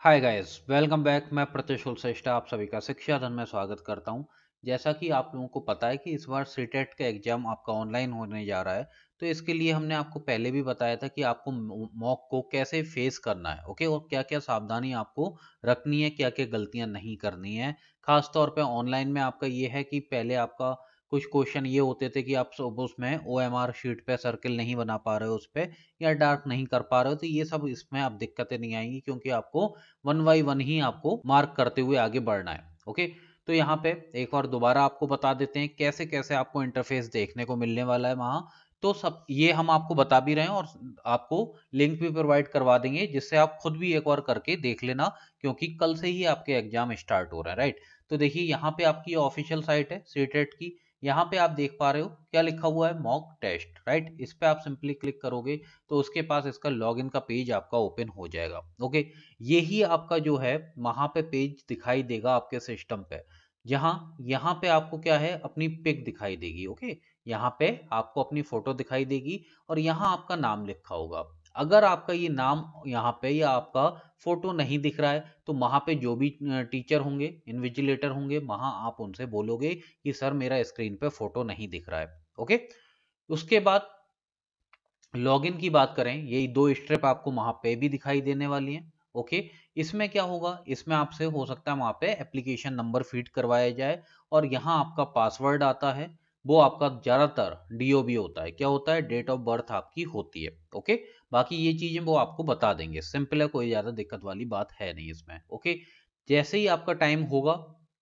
Hi guys welcome back मैं प्रत्येश उलश्रेष्ठा आप सभी का शिक्षा धन में स्वागत करता हूं जैसा कि आप लोगों को पता है कि इस बार सी e का एग्जाम आपका ऑनलाइन होने जा रहा है तो इसके लिए हमने आपको पहले भी बताया था कि आपको मॉक को कैसे फेस करना है ओके और क्या क्या सावधानी आपको रखनी है क्या क्या गलतियां नहीं करनी है खासतौर पर ऑनलाइन में आपका ये है कि पहले आपका कुछ क्वेश्चन ये होते थे कि आप सब उसमें ओ एम आर शीट पे सर्किल नहीं बना पा रहे हो उस पर या डार्क नहीं कर पा रहे हो तो ये सब इसमें आप दिक्कतें नहीं आएंगी क्योंकि आपको वन बाई वन ही आपको मार्क करते हुए आगे बढ़ना है ओके तो यहाँ पे एक बार दोबारा आपको बता देते हैं कैसे कैसे आपको इंटरफेस देखने को मिलने वाला है वहाँ तो सब ये हम आपको बता भी रहे हैं और आपको लिंक भी प्रोवाइड करवा देंगे जिससे आप खुद भी एक बार करके देख लेना क्योंकि कल से ही आपके एग्जाम स्टार्ट हो रहा है राइट तो देखिए यहाँ पे आपकी ऑफिशियल साइट है सीटेट e की यहाँ पे आप देख पा रहे हो क्या लिखा हुआ है मॉक टेस्ट राइट इस पर आप सिंपली क्लिक करोगे तो उसके पास इसका लॉगिन का पेज आपका ओपन हो जाएगा ओके यही आपका जो है वहाँ पे पेज दिखाई देगा आपके सिस्टम पे यहाँ यहाँ पे आपको क्या है अपनी पिक दिखाई देगी ओके यहाँ पे आपको अपनी फोटो दिखाई देगी और यहाँ आपका नाम लिखा होगा अगर आपका ये नाम यहाँ पे या आपका फोटो नहीं दिख रहा है तो वहाँ पे जो भी टीचर होंगे इन्विजिलेटर होंगे वहाँ आप उनसे बोलोगे कि सर मेरा स्क्रीन पे फोटो नहीं दिख रहा है ओके उसके बाद लॉगिन की बात करें यही दो स्ट्रिप आपको वहाँ पे भी दिखाई देने वाली है ओके इसमें क्या होगा इसमें आपसे हो सकता है वहाँ पे एप्लीकेशन नंबर फीड करवाया जाए और यहाँ आपका पासवर्ड आता है वो आपका ज़्यादातर डीओबी होता है क्या होता है डेट ऑफ बर्थ आपकी होती है ओके बाकी ये चीज़ें वो आपको बता देंगे सिंपल है कोई ज़्यादा दिक्कत वाली बात है नहीं इसमें ओके जैसे ही आपका टाइम होगा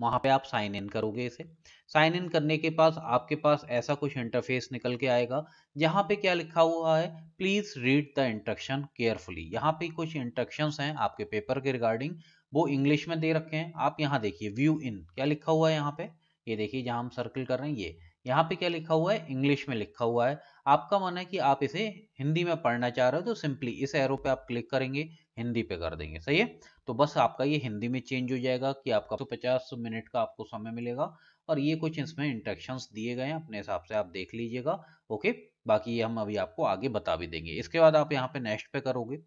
वहां पे आप साइन इन करोगे इसे साइन इन करने के पास आपके पास ऐसा कुछ इंटरफेस निकल के आएगा जहाँ पे क्या लिखा हुआ है please read the instruction carefully यहाँ पे कुछ इंट्रक्शन हैं आपके पेपर के रिगार्डिंग वो इंग्लिश में दे रखे हैं आप यहाँ देखिए व्यू इन क्या लिखा हुआ है यहाँ पे ये देखिए जहाँ हम सर्कल कर रहे हैं ये यहाँ पे क्या लिखा हुआ है इंग्लिश में लिखा हुआ है आपका मन है कि आप इसे हिंदी में पढ़ना चाह रहे हो तो सिंपली इस एरो पे आप क्लिक करेंगे हिंदी पे कर देंगे सही है तो बस आपका ये हिंदी में चेंज हो जाएगा कि आपका तो पचास मिनट का आपको समय मिलेगा और ये कुछ इसमें इंस्ट्रक्शंस दिए गए हैं अपने हिसाब से आप देख लीजिएगा ओके बाकी ये हम अभी आपको आगे बता भी देंगे इसके बाद आप यहाँ पे नेक्स्ट पे करोगे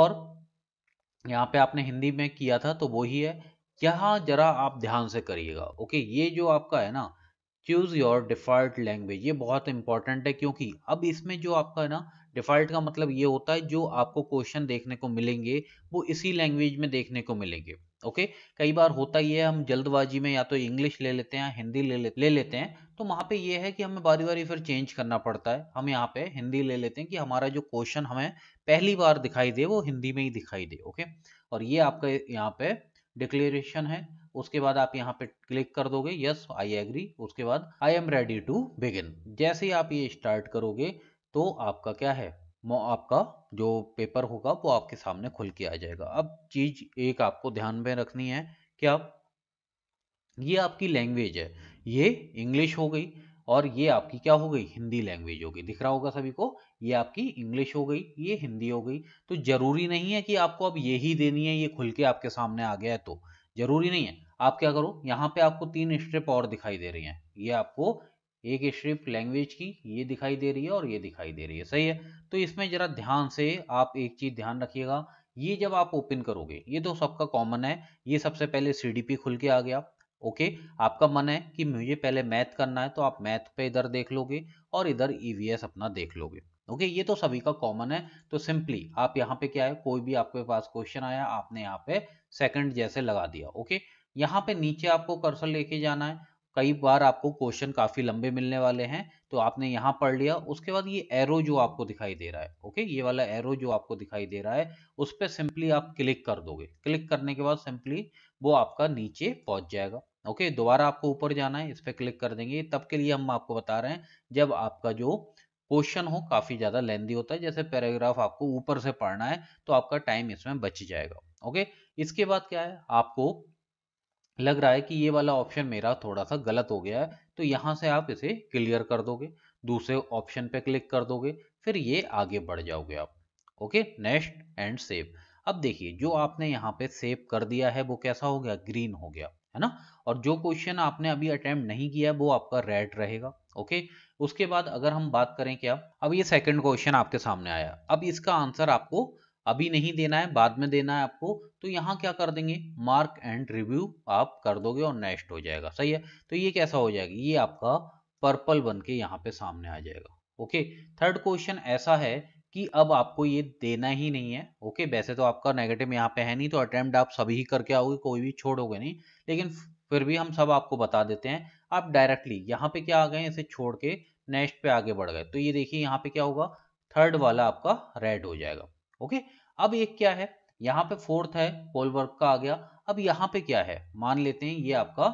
और यहाँ पे आपने हिंदी में किया था तो वो ही है यहाँ जरा आप ध्यान से करिएगा ओके ये जो आपका है ना चूज़ योर डिफ़ॉल्ट लैंग्वेज ये बहुत इंपॉर्टेंट है क्योंकि अब इसमें जो आपका है ना डिफ़ॉल्ट का मतलब ये होता है जो आपको क्वेश्चन देखने को मिलेंगे वो इसी लैंग्वेज में देखने को मिलेंगे ओके okay? कई बार होता ही है हम जल्दबाजी में या तो इंग्लिश ले लेते हैं हिंदी ले ले, ले लेते हैं तो वहाँ पे ये है कि हमें बारी बारी फिर चेंज करना पड़ता है हम यहाँ पे हिंदी ले लेते हैं कि हमारा जो क्वेश्चन हमें पहली बार दिखाई दे वो हिंदी में ही दिखाई दे ओके okay? और ये आपका यहाँ पे डिक्लेरेशन है उसके बाद आप यहाँ पे क्लिक कर दोगे यस आई एग्री उसके बाद I am ready to begin जैसे ही आप ये स्टार्ट करोगे तो आपका क्या है आपका जो पेपर होगा वो आपके सामने खुल के आ जाएगा अब चीज एक आपको ध्यान में रखनी है कि आप ये आपकी लैंग्वेज है ये इंग्लिश हो गई और ये आपकी क्या हो गई हिंदी लैंग्वेज हो गई दिख रहा होगा सभी को ये आपकी इंग्लिश हो गई ये हिंदी हो गई तो जरूरी नहीं है कि आपको अब ये ही देनी है ये खुल के आपके सामने आ गया है तो जरूरी नहीं है आप क्या करो यहाँ पे आपको तीन स्ट्रिप और दिखाई दे रही हैं ये आपको एक स्ट्रिप लैंग्वेज की ये दिखाई दे रही है और ये दिखाई दे रही है सही है तो इसमें जरा ध्यान से आप एक चीज ध्यान रखिएगा ये जब आप ओपन करोगे ये तो सबका कॉमन है ये सबसे पहले सी खुल के आ गया ओके आपका मन है कि मुझे पहले मैथ करना है तो आप मैथ पे इधर देख लोगे और इधर ई e अपना देख लोगे ओके ये तो सभी का कॉमन है तो सिंपली आप यहाँ पे क्या है कोई भी आपके पास क्वेश्चन आया आपने यहाँ पे सेकंड जैसे लगा दिया ओके यहाँ पे नीचे आपको कर्सर लेके जाना है कई बार आपको क्वेश्चन काफी लंबे मिलने वाले हैं तो आपने यहाँ पढ़ लिया उसके बाद ये एरो जो आपको दिखाई दे रहा है ओके ये वाला एरो जो आपको दिखाई दे रहा है उस पर सिंपली आप क्लिक कर दोगे क्लिक करने के बाद सिंपली वो आपका नीचे पहुंच जाएगा ओके दोबारा आपको ऊपर जाना है इस पर क्लिक कर देंगे तब के लिए हम आपको बता रहे हैं जब आपका जो क्वेश्चन हो काफी ज्यादा लेंदी होता है जैसे पैराग्राफ आपको ऊपर से पढ़ना है तो आपका टाइम इसमें बच जाएगा ओके इसके बाद क्या है आपको लग रहा है कि ये वाला ऑप्शन मेरा थोड़ा सा गलत हो गया है तो यहाँ से आप इसे क्लियर कर दोगे दूसरे ऑप्शन पे क्लिक कर दोगे फिर ये आगे बढ़ जाओगे आप ओके नेक्स्ट एंड सेव अब देखिए जो आपने यहाँ पे सेव कर दिया है वो कैसा हो गया ग्रीन हो गया है ना और जो क्वेश्चन आपने अभी अटेम्प्ट नहीं किया वो आपका रेड रहेगा ओके उसके बाद अगर हम बात करें क्या अब ये सेकंड क्वेश्चन आपके सामने आया अब इसका आंसर आपको अभी नहीं देना है बाद में देना है आपको तो यहाँ क्या कर देंगे मार्क एंड रिव्यू आप कर दोगे और नेक्स्ट हो जाएगा सही है तो ये कैसा हो जाएगा ये आपका पर्पल बन के यहाँ पे सामने आ जाएगा ओके थर्ड क्वेश्चन ऐसा है कि अब आपको ये देना ही नहीं है ओके वैसे तो आपका नेगेटिव यहाँ पे है नहीं तो अटेम्प्ट आप सभी ही करके आओगे कोई भी छोड़ोगे नहीं लेकिन फिर भी हम सब आपको बता देते हैं आप डायरेक्टली यहाँ पे क्या आ गए इसे छोड़ के नेक्स्ट पे आगे बढ़ गए तो ये देखिए यहाँ पे क्या होगा थर्ड वाला आपका रेड हो जाएगा ओके अब एक क्या है यहाँ पे फोर्थ है पोल वर्क का आ गया अब यहाँ पे क्या है मान लेते हैं ये आपका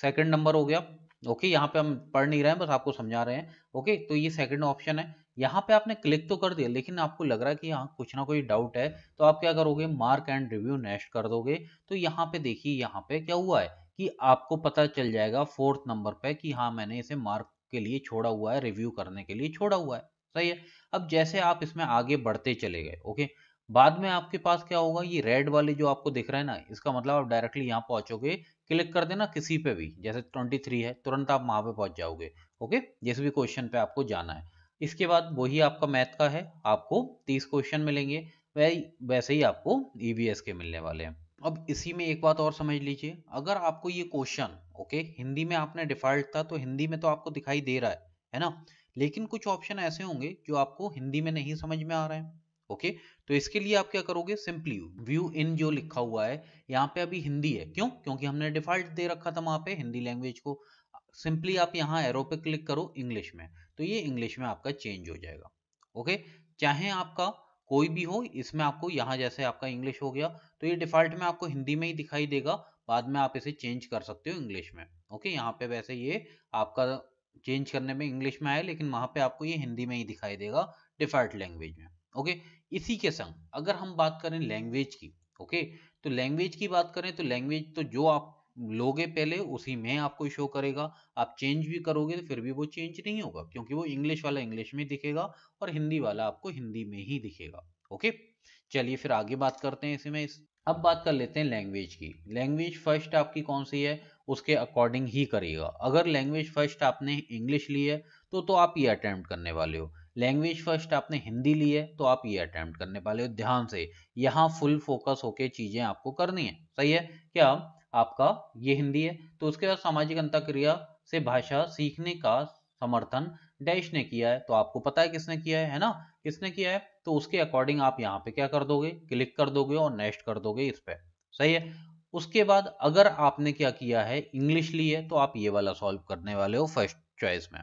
सेकंड नंबर हो गया ओके यहाँ पे हम पढ़ नहीं रहे हैं बस आपको समझा रहे हैं ओके तो ये सेकंड ऑप्शन है यहाँ पे आपने क्लिक तो कर दिया लेकिन आपको लग रहा है कि यहाँ कुछ ना कोई डाउट है तो आप क्या करोगे मार्क एंड रिव्यू नेक्स्ट कर दोगे तो यहाँ पे देखिए यहाँ पे क्या हुआ है कि आपको पता चल जाएगा फोर्थ नंबर पे कि हाँ मैंने इसे मार्क के लिए छोड़ा हुआ है रिव्यू करने के लिए छोड़ा हुआ है सही है अब जैसे आप इसमें आगे बढ़ते चले गए ओके बाद में आपके पास क्या होगा ये रेड वाले जो आपको दिख रहा है ना इसका मतलब आप डायरेक्टली यहाँ पहुंचोगे क्लिक कर देना किसी पे भी जैसे 23 है तुरंत आप वहाँ पे पहुंच जाओगे ओके जिस भी क्वेश्चन पे आपको जाना है इसके बाद वही आपका मैथ का है आपको 30 क्वेश्चन मिलेंगे वै वैसे ही आपको ई e के मिलने वाले हैं अब इसी में एक बात और समझ लीजिए अगर आपको ये क्वेश्चन ओके हिंदी में आपने डिफॉल्ट था तो हिंदी में तो आपको दिखाई दे रहा है है ना लेकिन कुछ ऑप्शन ऐसे होंगे जो आपको हिंदी में नहीं समझ में आ रहे हैं ओके तो इसके लिए आप क्या करोगे सिंपली व्यू इन जो लिखा हुआ है यहाँ पे अभी हिंदी है क्यों क्योंकि हमने डिफॉल्ट दे रखा था वहां पे हिंदी लैंग्वेज को सिंपली आप यहाँ एरो पे क्लिक करो इंग्लिश में तो ये इंग्लिश में आपका चेंज हो जाएगा ओके चाहे आपका कोई भी हो इसमें आपको यहाँ जैसे आपका इंग्लिश हो गया तो ये डिफ़ॉल्ट में आपको हिंदी में ही दिखाई देगा बाद में आप इसे चेंज कर सकते हो इंग्लिश में ओके यहाँ पे वैसे ये आपका चेंज करने में इंग्लिश में आया लेकिन वहां पे आपको ये हिंदी में ही दिखाई देगा डिफ़ॉल्ट लैंग्वेज में ओके इसी के संग अगर हम बात करें लैंग्वेज की ओके तो लैंग्वेज की बात करें तो लैंग्वेज तो जो आप लोगे पहले उसी में आपको शो करेगा आप चेंज भी करोगे तो फिर भी वो चेंज नहीं होगा क्योंकि वो इंग्लिश वाला इंग्लिश में दिखेगा और हिंदी वाला आपको हिंदी में ही दिखेगा ओके चलिए फिर आगे बात करते हैं इसमें इस अब बात कर लेते हैं लैंग्वेज की लैंग्वेज फर्स्ट आपकी कौन सी है उसके अकॉर्डिंग ही करेगा अगर लैंग्वेज फर्स्ट आपने इंग्लिश ली है तो तो आप ये अटैम्प्ट करने वाले हो लैंग्वेज फर्स्ट आपने हिंदी ली है तो आप ये अटैम्प्ट करने वाले हो ध्यान से यहाँ फुल फोकस होके चीज़ें आपको करनी है सही है क्या आपका ये हिंदी है तो उसके बाद सामाजिक अंतक्रिया से भाषा सीखने का समर्थन डैश ने किया है तो आपको पता है किसने किया है है ना किसने किया है तो उसके अकॉर्डिंग आप यहाँ पे क्या कर दोगे क्लिक कर दोगे और नेक्स्ट कर दोगे इस पर सही है उसके बाद अगर आपने क्या किया है इंग्लिश ली है तो आप ये वाला सॉल्व करने वाले हो फर्स्ट चॉइस में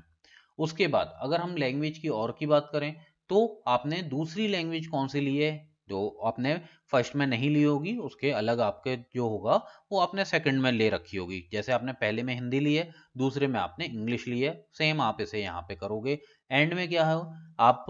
उसके बाद अगर हम लैंग्वेज की और की बात करें तो आपने दूसरी लैंग्वेज कौन सी ली है जो आपने फर्स्ट में नहीं ली होगी उसके अलग आपके जो होगा वो आपने सेकंड में ले रखी होगी जैसे आपने पहले में हिंदी ली है दूसरे में आपने इंग्लिश ली है सेम आप इसे यहाँ पे करोगे एंड में क्या है आप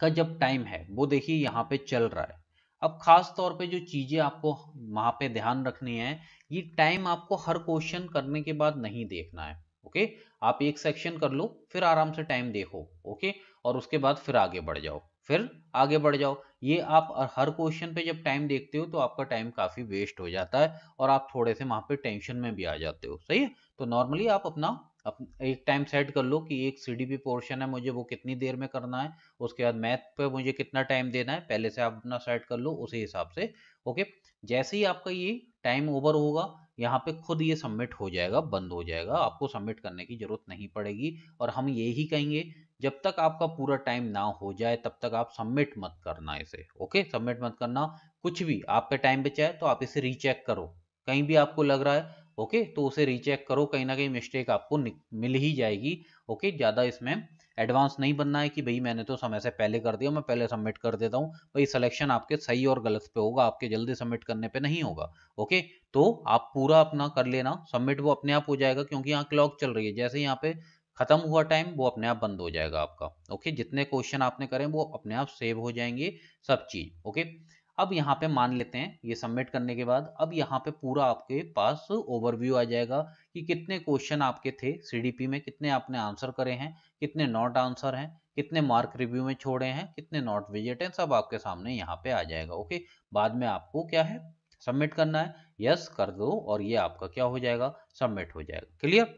का जब टाइम है वो देखिए यहाँ पे चल रहा है अब खास तौर पे जो चीज़ें आपको वहाँ पे ध्यान रखनी है ये टाइम आपको हर क्वेश्चन करने के बाद नहीं देखना है ओके आप एक सेक्शन कर लो फिर आराम से टाइम देखो ओके और उसके बाद फिर आगे बढ़ जाओ फिर आगे बढ़ जाओ ये आप हर क्वेश्चन पे जब टाइम देखते हो तो आपका टाइम काफ़ी वेस्ट हो जाता है और आप थोड़े से वहाँ पे टेंशन में भी आ जाते हो सही है तो नॉर्मली आप अपना अप, एक टाइम सेट कर लो कि एक सी पोर्शन है मुझे वो कितनी देर में करना है उसके बाद मैथ पे मुझे कितना टाइम देना है पहले से आप अपना सेट कर लो उसी हिसाब से ओके जैसे ही आपका ये टाइम ओवर होगा यहाँ पे खुद ये सबमिट हो जाएगा बंद हो जाएगा आपको सबमिट करने की ज़रूरत नहीं पड़ेगी और हम यही कहेंगे जब तक आपका पूरा टाइम ना हो जाए तब तक आप सबमिट मत करना इसे ओके सबमिट मत करना कुछ भी आपका टाइम बचा है तो आप इसे रीचेक करो कहीं भी आपको लग रहा है ओके तो उसे रीचेक करो कहीं ना कहीं मिस्टेक आपको मिल ही जाएगी ओके ज़्यादा इसमें एडवांस नहीं बनना है कि भाई मैंने तो समय से पहले कर दिया मैं पहले सबमिट कर देता हूँ भाई सिलेक्शन आपके सही और गलत पे होगा आपके जल्दी सबमिट करने पे नहीं होगा ओके तो आप पूरा अपना कर लेना सबमिट वो अपने आप हो जाएगा क्योंकि यहाँ क्लॉक चल रही है जैसे यहाँ पे खत्म हुआ टाइम वो अपने आप बंद हो जाएगा आपका ओके जितने क्वेश्चन आपने करें वो अपने आप सेव हो जाएंगे सब चीज ओके अब यहाँ पे मान लेते हैं ये सबमिट करने के बाद अब यहाँ पे पूरा आपके पास ओवरव्यू आ जाएगा कि कितने क्वेश्चन आपके थे सीडीपी में कितने आपने आंसर करे हैं कितने नॉट आंसर हैं कितने मार्क रिव्यू में छोड़े हैं कितने नॉट विजिट हैं सब आपके सामने यहाँ पे आ जाएगा ओके बाद में आपको क्या है सबमिट करना है यस कर दो और ये आपका क्या हो जाएगा सबमिट हो जाएगा क्लियर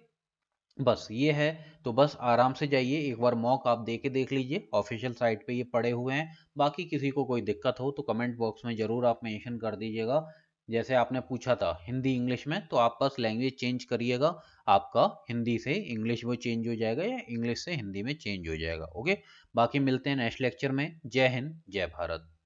बस ये है तो बस आराम से जाइए एक बार मॉक आप दे के देख लीजिए ऑफिशियल साइट पे ये पड़े हुए हैं बाकी किसी को कोई दिक्कत हो तो कमेंट बॉक्स में ज़रूर आप मेंशन कर दीजिएगा जैसे आपने पूछा था हिंदी इंग्लिश में तो आप बस लैंग्वेज चेंज करिएगा आपका हिंदी से इंग्लिश वो चेंज हो जाएगा या इंग्लिश से हिंदी में चेंज हो जाएगा ओके बाकी मिलते हैं नेक्स्ट लेक्चर में जय हिंद जय भारत